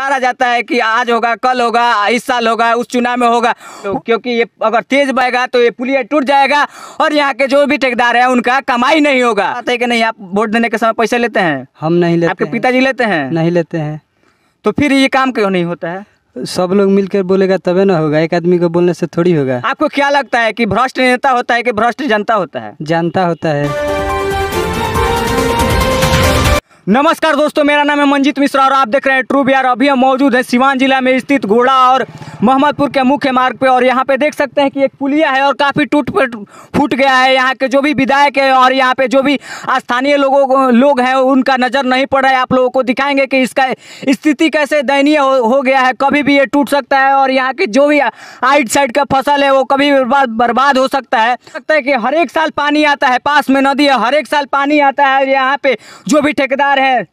टारा जाता है कि आज होगा कल होगा इस साल होगा उस चुनाव में होगा तो क्योंकि ये अगर तेज बहेगा तो ये पुलिया टूट जाएगा और यहाँ के जो भी ठेकेदार है उनका कमाई नहीं होगा है कि नहीं आप वोट देने के समय पैसे लेते हैं हम नहीं लेते आपके पिताजी लेते हैं नहीं लेते हैं तो फिर ये काम क्यों नहीं होता है सब लोग मिलकर बोलेगा तबे ना होगा एक आदमी को बोलने से थोड़ी होगा आपको क्या लगता है कि भ्रष्ट नेता होता है कि भ्रष्ट जनता होता है जनता होता है नमस्कार दोस्तों मेरा नाम है मंजीत मिश्रा और आप देख रहे हैं ट्रू बिहार अभी हम मौजूद है सिवान जिला में स्थित घोड़ा और मोहम्मदपुर के मुख्य मार्ग पे और यहाँ पे देख सकते हैं कि एक पुलिया है और काफ़ी टूट फूट गया है यहाँ के जो भी विधायक है और यहाँ पे जो भी स्थानीय लोगों लोग हैं उनका नज़र नहीं पड़ रहा है आप लोगों को दिखाएंगे कि इसका स्थिति कैसे दयनीय हो, हो गया है कभी भी ये टूट सकता है और यहाँ के जो भी आइट साइड का फसल है वो कभी बर्बाद हो सकता है सकता है कि हर एक साल पानी आता है पास में नदी है हर एक साल पानी आता है यहाँ पे जो भी ठेकेदार बेकार है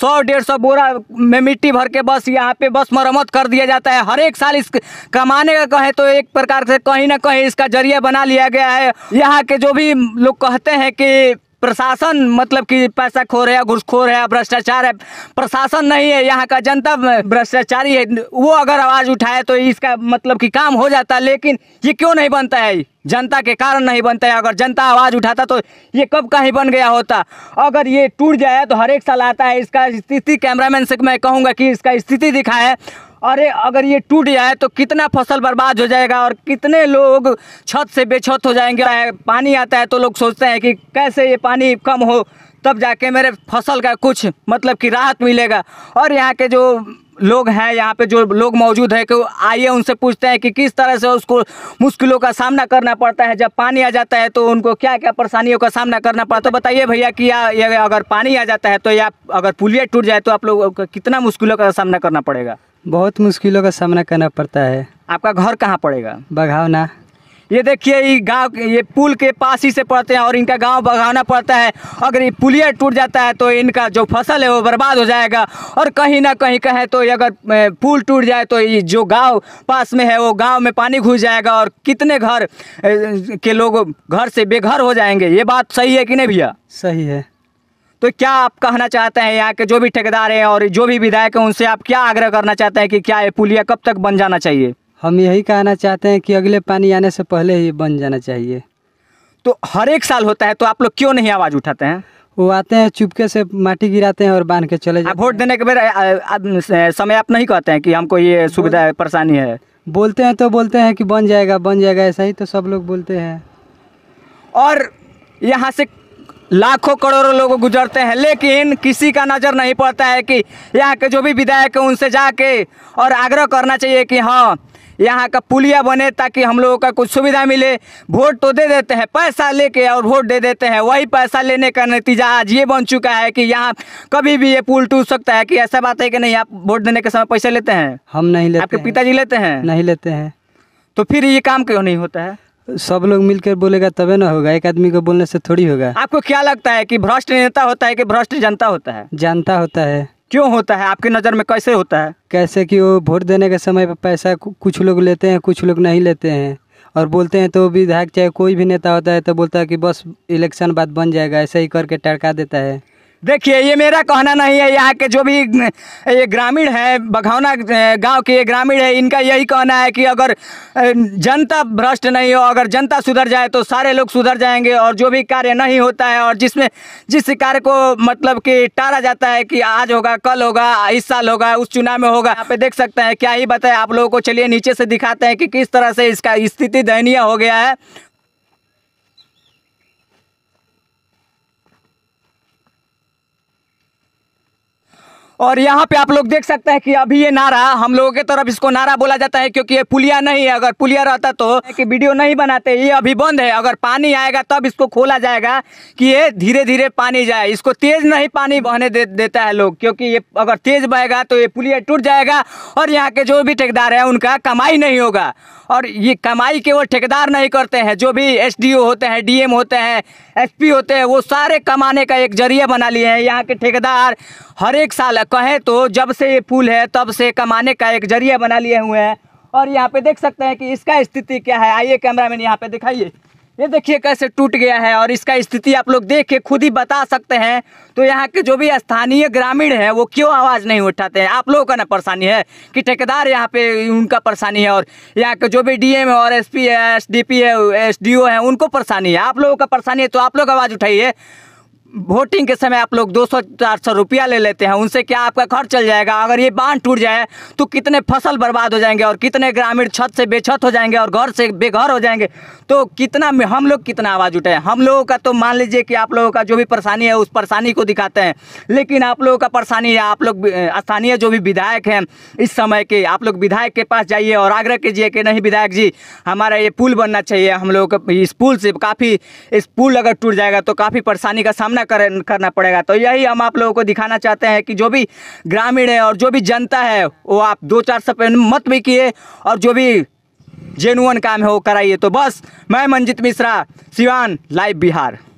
सौ डेढ़ सौ बोरा में मिट्टी भर के बस यहाँ पे बस मरम्मत कर दिया जाता है हर एक साल इस कमाने का कहे तो एक प्रकार से कहीं ना कहीं इसका जरिया बना लिया गया है यहाँ के जो भी लोग कहते हैं कि प्रशासन मतलब कि पैसा खो रहा है घुसखोर है भ्रष्टाचार है प्रशासन नहीं है यहाँ का जनता भ्रष्टाचारी है वो अगर आवाज़ उठाए तो इसका मतलब कि काम हो जाता है लेकिन ये क्यों नहीं बनता है जनता के कारण नहीं बनता है अगर जनता आवाज़ उठाता तो ये कब कहीं बन गया होता अगर ये टूट जाए तो हर एक साल आता है इसका स्थिति कैमरामैन से मैं कहूँगा कि इसका स्थिति दिखाए अरे अगर ये टूट जाए तो कितना फसल बर्बाद हो जाएगा और कितने लोग छत से बेछत हो जाएंगे पानी आता है तो लोग सोचते हैं कि कैसे ये पानी कम हो तब जाके मेरे फसल का कुछ मतलब कि राहत मिलेगा और यहाँ के जो लोग हैं यहाँ पे जो लोग मौजूद हैं कि आइए उनसे पूछते हैं कि किस तरह से उसको मुश्किलों का सामना करना पड़ता है जब पानी आ जाता है तो उनको क्या क्या परेशानियों का सामना करना पड़ता है तो बताइए भैया कि या, या अगर पानी आ जाता है तो या अगर पुलिया टूट जाए तो आप लोग कितना मुश्किलों का सामना करना पड़ेगा बहुत मुश्किलों का सामना करना पड़ता है आपका घर कहाँ पड़ेगा बघावना ये देखिए ये गांव ये पुल के पास ही से पड़ते हैं और इनका गांव बघावना पड़ता है अगर ये पुलिया टूट जाता है तो इनका जो फसल है वो बर्बाद हो जाएगा और कहीं ना कहीं कहें तो अगर पुल टूट जाए तो ये जो गांव पास में है वो गांव में पानी घुस जाएगा और कितने घर के लोग घर से बेघर हो जाएंगे ये बात सही है कि नहीं भैया सही है तो क्या आप कहना चाहते हैं यहाँ के जो भी ठेकेदार हैं और जो भी विधायक हैं उनसे आप क्या आग्रह करना चाहते हैं कि क्या ये पुलिया कब तक बन जाना चाहिए हम यही कहना चाहते हैं कि अगले पानी आने से पहले ही बन जाना चाहिए तो हर एक साल होता है तो आप लोग क्यों नहीं आवाज़ उठाते हैं वो आते हैं चुपके से माटी गिराते हैं और बांध के चले जाते वोट देने के बाद समय आप नहीं कहते हैं कि हमको ये सुविधा परेशानी है बोलते हैं तो बोलते हैं कि बन जाएगा बन जाएगा ऐसा ही तो सब लोग बोलते हैं और यहाँ से लाखों करोड़ों लोग गुजरते हैं लेकिन किसी का नज़र नहीं पड़ता है कि यहाँ के जो भी विधायक हैं उनसे जाके और आग्रह करना चाहिए कि हाँ यहाँ का पुलिया बने ताकि हम लोगों का कुछ सुविधा मिले वोट तो दे देते हैं पैसा लेके और वोट दे देते हैं वही पैसा लेने का नतीजा आज ये बन चुका है कि यहाँ कभी भी ये पुल टूट सकता है कि ऐसा बात है कि नहीं आप वोट देने के समय पैसे लेते हैं हम नहीं लेते आपके पिताजी लेते हैं नहीं लेते हैं तो फिर ये काम क्यों नहीं होता है सब लोग मिलकर बोलेगा तबे ना होगा एक आदमी को बोलने से थोड़ी होगा आपको क्या लगता है कि भ्रष्ट नेता होता है कि भ्रष्ट जनता होता है जनता होता है क्यों होता है आपकी नज़र में कैसे होता है कैसे कि वो वोट देने के समय पर पैसा कुछ लोग लेते हैं कुछ लोग नहीं लेते हैं और बोलते हैं तो विधायक चाहे कोई भी नेता होता है तो बोलता है कि बस इलेक्शन बाद बन जाएगा ऐसे ही करके टड़का देता है देखिए ये मेरा कहना नहीं है यहाँ के जो भी ये ग्रामीण है बघौना गांव के ये ग्रामीण है इनका यही कहना है कि अगर जनता भ्रष्ट नहीं हो अगर जनता सुधर जाए तो सारे लोग सुधर जाएंगे और जो भी कार्य नहीं होता है और जिसमें जिस कार्य को मतलब कि टाला जाता है कि आज होगा कल होगा इस साल होगा उस चुनाव में होगा यहाँ पे देख सकते हैं क्या ही बताए आप लोगों को चलिए नीचे से दिखाते हैं कि किस तरह से इसका स्थिति दयनीय हो गया है और यहाँ पे आप लोग देख सकते हैं कि अभी ये नारा हम लोगों के तरफ इसको नारा बोला जाता है क्योंकि ये पुलिया नहीं है अगर पुलिया रहता तो कि वीडियो नहीं बनाते ये अभी बंद है अगर पानी आएगा तब इसको खोला जाएगा कि ये धीरे धीरे पानी जाए इसको तेज नहीं पानी बहने दे, देता है लोग क्योंकि ये अगर तेज बहेगा तो ये पुलिया टूट जाएगा और यहाँ के जो भी ठेकेदार है उनका कमाई नहीं होगा और ये कमाई केवल ठेकेदार नहीं करते हैं जो भी एस होते हैं डी होते हैं एस होते हैं वो सारे कमाने का एक जरिया बना लिए हैं यहाँ के ठेकेदार हर एक साल कहें तो जब से ये पुल है तब से कमाने का एक जरिया बना लिए हुए हैं और यहाँ पे देख सकते हैं कि इसका स्थिति क्या है आइए कैमरा मैन यहाँ पे दिखाइए ये देखिए कैसे टूट गया है और इसका स्थिति आप लोग देख के खुद ही बता सकते हैं तो यहाँ के जो भी स्थानीय ग्रामीण है वो क्यों आवाज़ नहीं उठाते हैं आप लोगों का ना परेशानी है कि ठेकेदार यहाँ पे उनका परेशानी है और यहाँ के जो भी डीएम है और एसपी है एसडीपी है एसडीओ है उनको परेशानी है आप लोगों का परेशानी है तो आप लोग आवाज़ उठाइए वोटिंग के समय आप लोग 200 सौ रुपया ले लेते हैं उनसे क्या आपका खर्च चल जाएगा अगर ये बांध टूट जाए तो कितने फसल बर्बाद हो जाएंगे और कितने ग्रामीण छत से बेछत हो जाएंगे और घर से बेघर हो जाएंगे तो कितना हम लोग कितना आवाज़ उठाए हम लोगों का तो मान लीजिए कि आप लोगों का जो भी परेशानी है उस परेशानी को दिखाते हैं लेकिन आप लोगों का परेशानी है आप लोग स्थानीय जो भी विधायक हैं इस समय के आप लोग विधायक के पास जाइए और आग्रह कीजिए कि नहीं विधायक जी हमारा ये पुल बनना चाहिए हम लोग इस पुल से काफ़ी इस पुल अगर टूट जाएगा तो काफ़ी परेशानी का सामना कर, करना पड़ेगा तो यही हम आप लोगों को दिखाना चाहते हैं कि जो भी ग्रामीण है और जो भी जनता है वो आप दो चार सौ मत भी किए और जो भी जेनुअन काम है वो कराइए तो बस मैं मंजित मिश्रा सिवान लाइव बिहार